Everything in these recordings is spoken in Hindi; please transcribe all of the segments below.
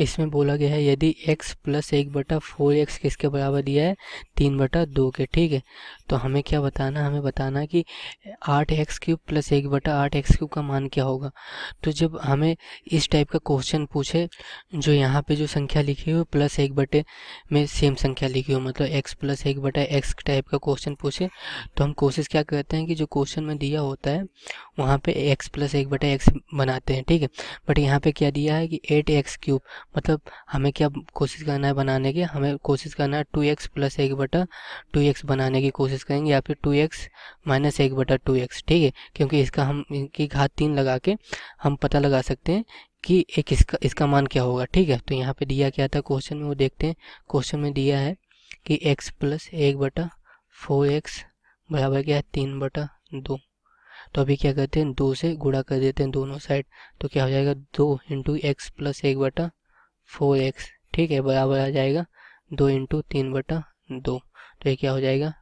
इसमें बोला गया है यदि x प्लस एक बटा फोर एक्स किसके बराबर दिया है तीन बटा दो के ठीक है तो हमें क्या बताना हमें बताना कि आठ एक्स क्यूब प्लस एक बटा आठ एक्स क्यूब का मान क्या होगा तो जब हमें इस टाइप का क्वेश्चन पूछे जो यहाँ पे जो संख्या लिखी हुई प्लस एक बटे में सेम संख्या लिखी हुई मतलब एक्स प्लस एक बटा एक्स टाइप का क्वेश्चन पूछे तो हम कोशिश क्या करते हैं कि जो क्वेश्चन में दिया होता है वहाँ पे एक्स प्लस एक बटा एक्स बनाते हैं ठीक है बट यहाँ पे क्या दिया है कि एट एक्स क्यूब मतलब हमें क्या कोशिश करना है बनाने की हमें कोशिश करना है टू एक्स प्लस एक बटा टू एक्स बनाने की कोशिश करेंगे या फिर टू एक्स माइनस एक बटा टू एक्स ठीक है क्योंकि इसका हम इनकी घात तीन लगा के हम पता लगा सकते हैं कि एक इसका इसका मान क्या होगा ठीक है तो यहाँ पे दिया क्या था क्वेश्चन में वो देखते हैं क्वेश्चन में दिया है कि एक्स प्लस एक बटा फोर एक्स बराबर क्या है तीन बटा दो तो अभी क्या करते हैं दो से गुड़ा कर देते हैं दोनों साइड तो क्या हो जाएगा दो इंटू एक्स प्लस एक बटा फोर एक्स ठीक है बराबर आ जाएगा दो इंटू तीन बटा दो तो ये क्या हो जाएगा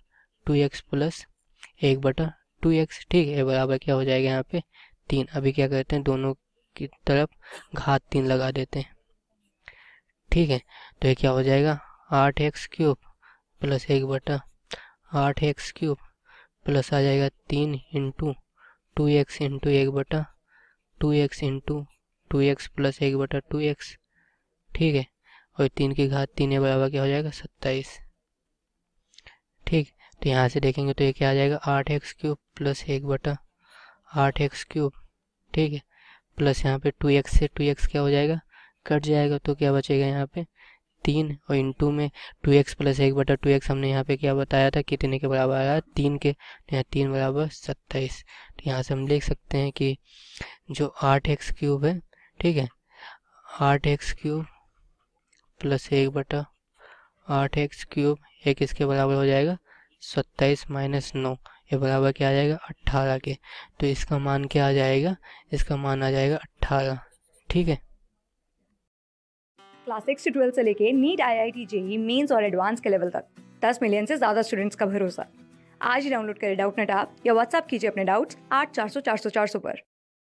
टू एक्स प्लस एक बटा टू एक्स ठीक है बराबर क्या हो जाएगा यहाँ पे तीन अभी क्या करते हैं दोनों की तरफ घात तीन लगा देते हैं ठीक है तो ये क्या हो जाएगा आठ एक्स क्यूब प्लस एक बटा आठ एक्स क्यूब प्लस आ जाएगा तीन इंटू टू एक्स इंटू एक बटा two x into two x plus एक बटा टू एक्स ठीक है और तीन की घात तीन है बराबर क्या हो जाएगा सत्ताईस ठीक तो यहाँ से देखेंगे तो ये क्या आ जाएगा आठ एक्स क्यूब प्लस एक बटा आठ एक्स क्यूब ठीक है प्लस यहाँ पे टू एक्स से टू एक्स क्या हो जाएगा कट जाएगा तो क्या बचेगा यहाँ पे तीन और टू में टू एक्स प्लस एक बटा टू एक्स हमने यहाँ पे क्या बताया था कितने के बराबर आया तीन के तो यहाँ तीन बराबर सत्ताईस तो यहाँ से हम देख सकते हैं कि जो आठ एक्स क्यूब है ठीक है आठ एक्स क्यूब प्लस एक बटा आठ एक्स क्यूब एक इसके बराबर हो जाएगा सत्ताईस माइनस नौ ये बराबर क्या आ जाएगा अट्ठारह के तो इसका मान क्या आ जाएगा इसका मान आ जाएगा अट्ठारह ठीक है क्लास सिक्स से ट्वेल्थ से लेके NEET I I T JEE Mains और एडवांस के लेवल तक दस मिलियन से ज़्यादा स्टूडेंट्स का भरोसा आज ही डाउनलोड करें डाउट नेट आप या व्हाट्सअप कीजिए अपने डाउट्स आठ चार सौ चार सौ चार सौ पर